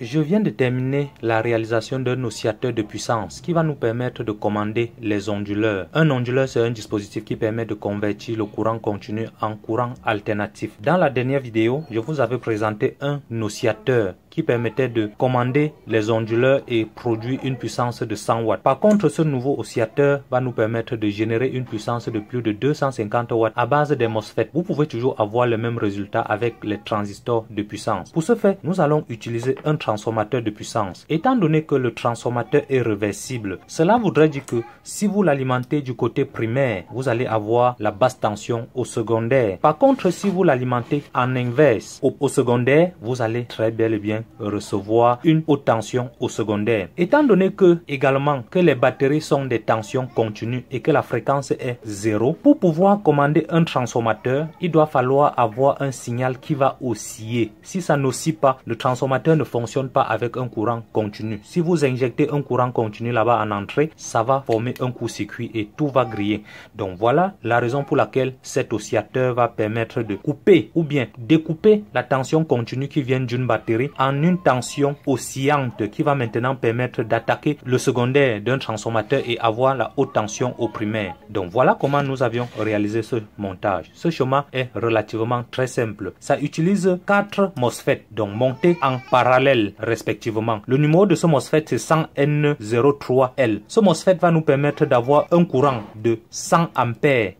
Je viens de terminer la réalisation d'un oscillateur de puissance qui va nous permettre de commander les onduleurs. Un onduleur, c'est un dispositif qui permet de convertir le courant continu en courant alternatif. Dans la dernière vidéo, je vous avais présenté un oscillateur qui permettait de commander les onduleurs et produit une puissance de 100 watts. Par contre, ce nouveau oscillateur va nous permettre de générer une puissance de plus de 250 watts à base des MOSFET. Vous pouvez toujours avoir le même résultat avec les transistors de puissance. Pour ce fait, nous allons utiliser un transformateur de puissance. Étant donné que le transformateur est réversible, cela voudrait dire que si vous l'alimentez du côté primaire, vous allez avoir la basse tension au secondaire. Par contre, si vous l'alimentez en inverse au, au secondaire, vous allez très bel et bien recevoir une haute tension au secondaire. Étant donné que également que les batteries sont des tensions continues et que la fréquence est zéro, pour pouvoir commander un transformateur, il doit falloir avoir un signal qui va osciller. Si ça n'oscille pas, le transformateur ne fonctionne pas avec un courant continu. Si vous injectez un courant continu là-bas en entrée, ça va former un court-circuit et tout va griller. Donc voilà la raison pour laquelle cet oscillateur va permettre de couper ou bien découper la tension continue qui vient d'une batterie en une tension oscillante qui va maintenant permettre d'attaquer le secondaire d'un transformateur et avoir la haute tension au primaire. Donc voilà comment nous avions réalisé ce montage. Ce chemin est relativement très simple. Ça utilise quatre MOSFET, donc montés en parallèle respectivement. Le numéro de ce MOSFET c'est 100N03L. Ce MOSFET va nous permettre d'avoir un courant de 100 A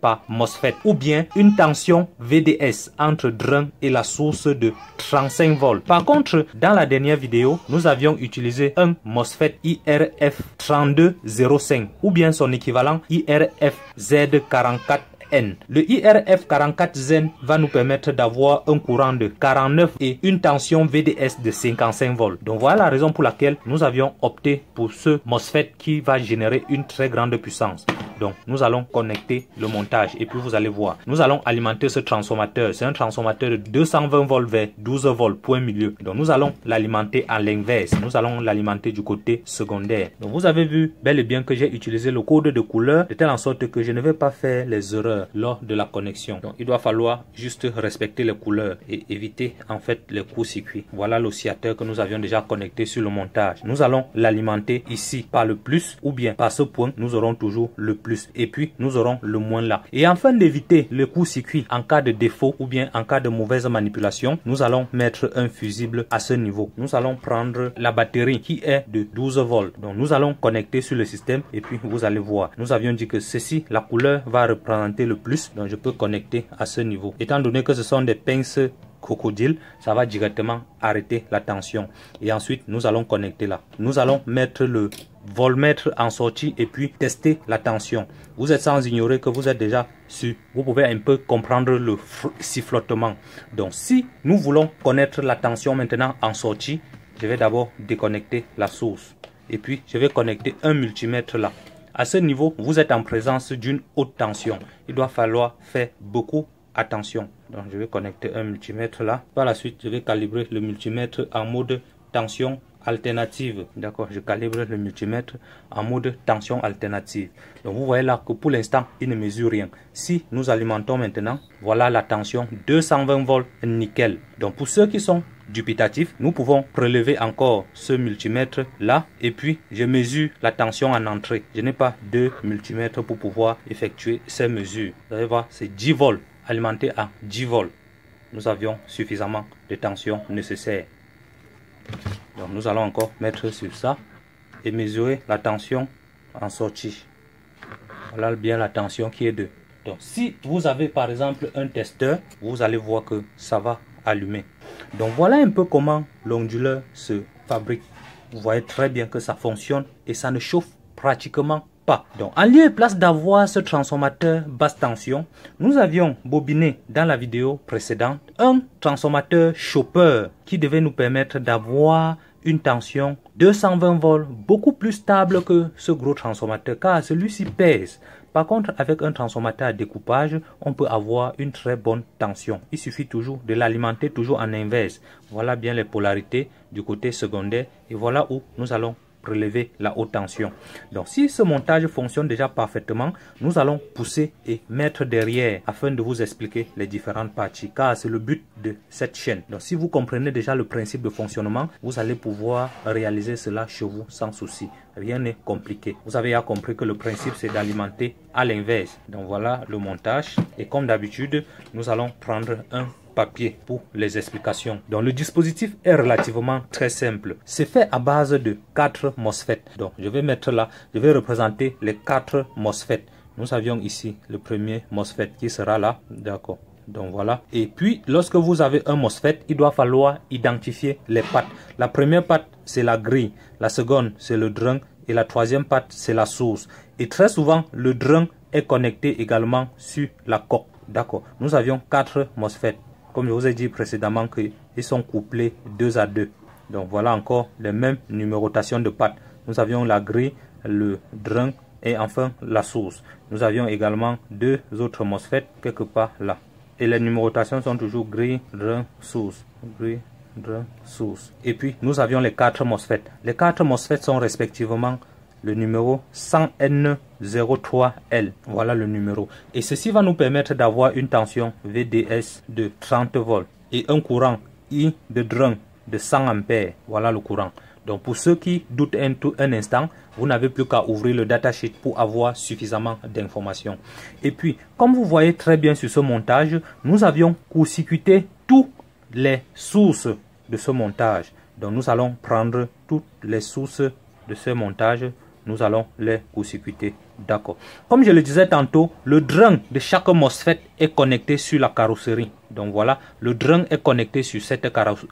par MOSFET ou bien une tension VDS entre drain et la source de 35 volts. Par contre, dans la dernière vidéo, nous avions utilisé un MOSFET IRF3205 ou bien son équivalent IRFZ44 le IRF 44Z va nous permettre d'avoir un courant de 49 et une tension VDS de 55 volts. Donc voilà la raison pour laquelle nous avions opté pour ce MOSFET qui va générer une très grande puissance. Donc nous allons connecter le montage et puis vous allez voir. Nous allons alimenter ce transformateur. C'est un transformateur de 220 volts vers 12 volts point milieu. Donc nous allons l'alimenter à l'inverse. Nous allons l'alimenter du côté secondaire. Donc vous avez vu bel et bien que j'ai utilisé le code de couleur de telle en sorte que je ne vais pas faire les erreurs lors de la connexion. Donc il doit falloir juste respecter les couleurs et éviter en fait les courts-circuits. Voilà l'oscillateur que nous avions déjà connecté sur le montage. Nous allons l'alimenter ici par le plus ou bien par ce point nous aurons toujours le plus et puis nous aurons le moins là. Et afin d'éviter le court-circuit en cas de défaut ou bien en cas de mauvaise manipulation, nous allons mettre un fusible à ce niveau. Nous allons prendre la batterie qui est de 12 volts. Donc nous allons connecter sur le système et puis vous allez voir. Nous avions dit que ceci, la couleur va représenter le plus, donc je peux connecter à ce niveau. Étant donné que ce sont des pinces crocodile, ça va directement arrêter la tension. Et ensuite, nous allons connecter là. Nous allons mettre le volmètre en sortie et puis tester la tension. Vous êtes sans ignorer que vous êtes déjà su Vous pouvez un peu comprendre le sifflotement. Donc, si nous voulons connaître la tension maintenant en sortie, je vais d'abord déconnecter la source. Et puis, je vais connecter un multimètre là. À ce niveau, vous êtes en présence d'une haute tension. Il doit falloir faire beaucoup attention. Donc je vais connecter un multimètre là. Par la suite, je vais calibrer le multimètre en mode tension alternative. D'accord, je calibre le multimètre en mode tension alternative. Donc vous voyez là que pour l'instant, il ne mesure rien. Si nous alimentons maintenant, voilà la tension 220 volts nickel. Donc pour ceux qui sont dubitatifs, nous pouvons prélever encore ce multimètre là et puis je mesure la tension en entrée. Je n'ai pas deux multimètres pour pouvoir effectuer ces mesures. Vous allez voir, c'est 10 volts alimenté à 10 volts. Nous avions suffisamment de tension nécessaire. Donc nous allons encore mettre sur ça et mesurer la tension en sortie. Voilà bien la tension qui est de. Donc si vous avez par exemple un testeur, vous allez voir que ça va allumer. Donc voilà un peu comment l'onduleur se fabrique. Vous voyez très bien que ça fonctionne et ça ne chauffe pratiquement pas. Donc, en lieu et place d'avoir ce transformateur basse tension, nous avions bobiné dans la vidéo précédente un transformateur chopper qui devait nous permettre d'avoir une tension 220 volts beaucoup plus stable que ce gros transformateur car celui-ci pèse. Par contre, avec un transformateur à découpage, on peut avoir une très bonne tension. Il suffit toujours de l'alimenter toujours en inverse. Voilà bien les polarités du côté secondaire et voilà où nous allons relever la haute tension. Donc si ce montage fonctionne déjà parfaitement, nous allons pousser et mettre derrière afin de vous expliquer les différentes parties car c'est le but de cette chaîne. Donc si vous comprenez déjà le principe de fonctionnement, vous allez pouvoir réaliser cela chez vous sans souci. Rien n'est compliqué. Vous avez compris que le principe c'est d'alimenter à l'inverse. Donc voilà le montage et comme d'habitude, nous allons prendre un papier pour les explications. Donc le dispositif est relativement très simple. C'est fait à base de quatre MOSFET. Donc je vais mettre là, je vais représenter les quatre MOSFET. Nous avions ici le premier MOSFET qui sera là. D'accord. Donc voilà. Et puis, lorsque vous avez un MOSFET, il doit falloir identifier les pattes. La première patte, c'est la grille. La seconde, c'est le drain. Et la troisième patte, c'est la source. Et très souvent, le drain est connecté également sur la coque. D'accord. Nous avions quatre MOSFET. Comme je vous ai dit précédemment qu'ils sont couplés deux à deux. Donc voilà encore les mêmes numérotations de pattes. Nous avions la grille, le drain et enfin la source. Nous avions également deux autres MOSFET quelque part là. Et les numérotations sont toujours grille, drain, source. Grille, drain, source. Et puis nous avions les quatre MOSFET. Les quatre MOSFET sont respectivement le numéro 100N03L. Voilà le numéro. Et ceci va nous permettre d'avoir une tension VDS de 30 volts et un courant I de drain de 100 ampères. Voilà le courant. Donc pour ceux qui doutent un, tout, un instant, vous n'avez plus qu'à ouvrir le datasheet pour avoir suffisamment d'informations. Et puis, comme vous voyez très bien sur ce montage, nous avions court-circuité toutes les sources de ce montage. Donc nous allons prendre toutes les sources de ce montage nous allons les court D'accord. Comme je le disais tantôt, le drain de chaque MOSFET est connecté sur la carrosserie. Donc voilà, le drain est connecté sur cette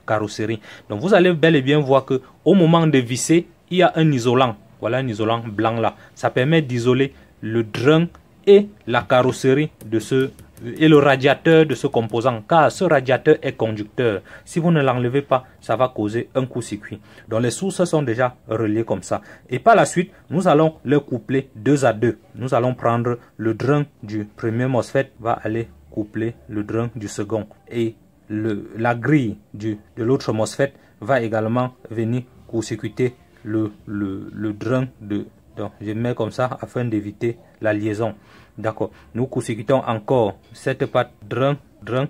carrosserie. Donc vous allez bel et bien voir que au moment de visser, il y a un isolant. Voilà un isolant blanc là. Ça permet d'isoler le drain et la carrosserie de ce et le radiateur de ce composant, car ce radiateur est conducteur. Si vous ne l'enlevez pas, ça va causer un coup-circuit. Donc les sources sont déjà reliées comme ça. Et par la suite, nous allons les coupler deux à deux. Nous allons prendre le drain du premier MOSFET, va aller coupler le drain du second. Et le, la grille de l'autre MOSFET va également venir court-circuiter le, le drain de... Donc je mets comme ça afin d'éviter la liaison. D'accord. Nous consécutons encore cette pâte drum, drum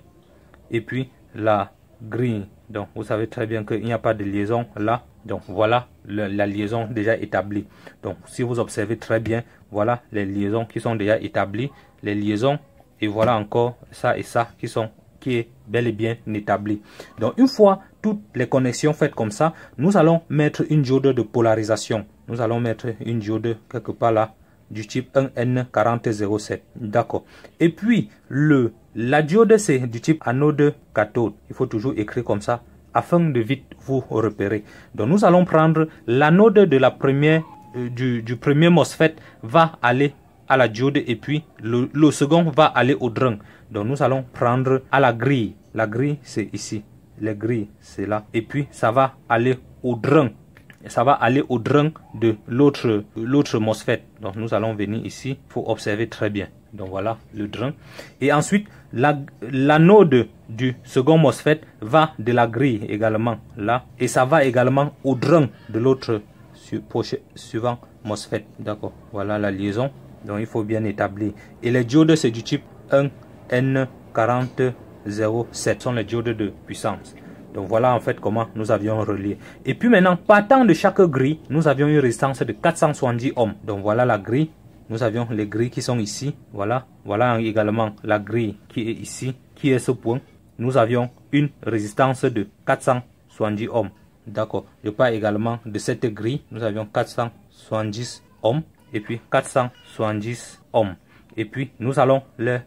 et puis la grille. Donc, vous savez très bien qu'il n'y a pas de liaison là. Donc, voilà la liaison déjà établie. Donc, si vous observez très bien, voilà les liaisons qui sont déjà établies. Les liaisons, et voilà encore ça et ça qui sont qui est bel et bien établi. Donc une fois toutes les connexions faites comme ça, nous allons mettre une diode de polarisation. Nous allons mettre une diode quelque part là, du type 1N4007. D'accord. Et puis, le, la diode, c'est du type anode cathode. Il faut toujours écrire comme ça afin de vite vous repérer. Donc, nous allons prendre l'anode de la première, euh, du, premier MOSFET va aller à la diode et puis le, second va aller au drain. Donc, nous allons prendre à la grille. La grille, c'est ici. La grille, c'est là. Et puis, ça va aller au drain ça va aller au drain de l'autre l'autre MOSFET. Donc nous allons venir ici, il faut observer très bien. Donc voilà le drain. Et ensuite, l'anode du second MOSFET va de la grille également là. Et ça va également au drain de l'autre suivant MOSFET. D'accord, voilà la liaison. Donc il faut bien établir. Et les diodes, c'est du type 1N4007. Ce sont les diodes de puissance. Donc voilà en fait comment nous avions relié. Et puis maintenant, partant de chaque grille, nous avions une résistance de 470 ohms. Donc voilà la grille. Nous avions les grilles qui sont ici. Voilà. Voilà également la grille qui est ici, qui est ce point. Nous avions une résistance de 470 ohms. D'accord. Je pas également de cette grille, nous avions 470 ohms et puis 470 ohms. Et puis nous allons le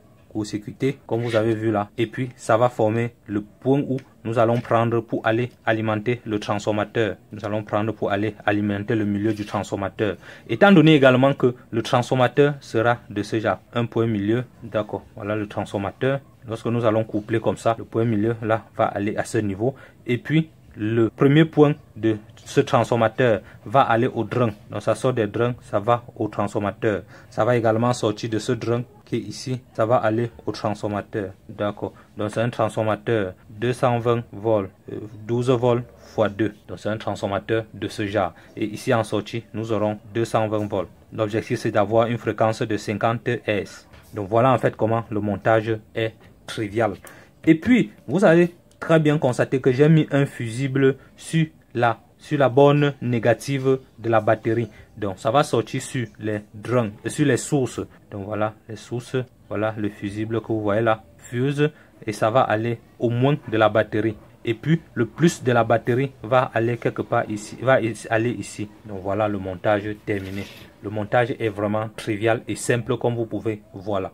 sécurité comme vous avez vu là. Et puis, ça va former le point où nous allons prendre pour aller alimenter le transformateur. Nous allons prendre pour aller alimenter le milieu du transformateur. Étant donné également que le transformateur sera de ce genre, un point milieu, d'accord, voilà le transformateur. Lorsque nous allons coupler comme ça, le point milieu là va aller à ce niveau. Et puis, le premier point de ce transformateur va aller au drone Donc ça sort des drones ça va au transformateur. Ça va également sortir de ce drone ici, ça va aller au transformateur. D'accord. Donc c'est un transformateur 220 volts, 12 euh, volts x 2. Donc c'est un transformateur de ce genre. Et ici en sortie, nous aurons 220 volts. L'objectif c'est d'avoir une fréquence de 50 Hz. Donc voilà en fait comment le montage est trivial. Et puis, vous allez très bien constater que j'ai mis un fusible sur la sur la borne négative de la batterie. Donc ça va sortir sur les euh, sur les sources. Donc voilà les sources, voilà le fusible que vous voyez là, fuse et ça va aller au moins de la batterie et puis le plus de la batterie va aller quelque part ici, va aller ici. Donc voilà le montage terminé. Le montage est vraiment trivial et simple comme vous pouvez, voir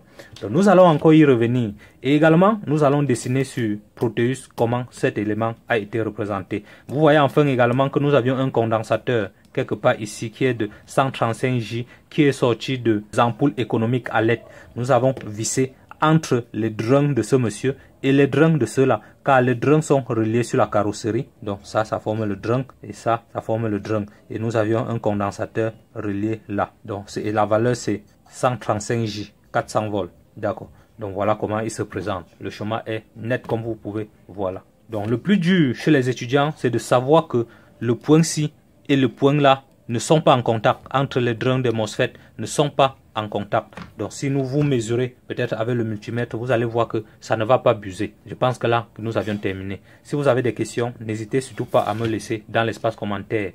nous allons encore y revenir. Et également, nous allons dessiner sur Proteus comment cet élément a été représenté. Vous voyez enfin également que nous avions un condensateur quelque part ici qui est de 135J qui est sorti de ampoules économiques à l'aide. Nous avons vissé entre les drones de ce monsieur et les drones de ceux-là car les drones sont reliés sur la carrosserie. Donc ça, ça forme le drunk et ça, ça forme le drunk. Et nous avions un condensateur relié là. Donc et la valeur c'est 135J, 400 volts. D'accord. Donc voilà comment il se présente. Le chemin est net comme vous pouvez. Voilà. Donc le plus dur chez les étudiants, c'est de savoir que le point ci et le point là ne sont pas en contact entre les drones des MOSFET, ne sont pas en contact. Donc si nous vous mesurez peut-être avec le multimètre, vous allez voir que ça ne va pas abuser Je pense que là, nous avions terminé. Si vous avez des questions, n'hésitez surtout pas à me laisser dans l'espace commentaire.